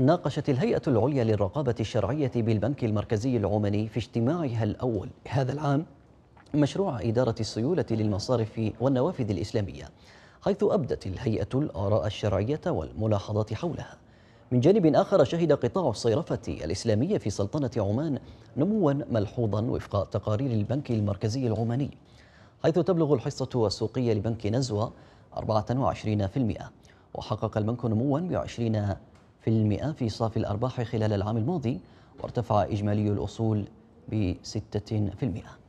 ناقشت الهيئة العليا للرقابة الشرعية بالبنك المركزي العماني في اجتماعها الأول هذا العام مشروع إدارة السيولة للمصارف والنوافذ الإسلامية حيث أبدت الهيئة الآراء الشرعية والملاحظات حولها من جانب آخر شهد قطاع الصيرفة الإسلامية في سلطنة عمان نموا ملحوظا وفق تقارير البنك المركزي العماني حيث تبلغ الحصة السوقية لبنك نزوة 24% وحقق البنك نموا ب في صافي الأرباح خلال العام الماضي وارتفع إجمالي الأصول بستة في المئة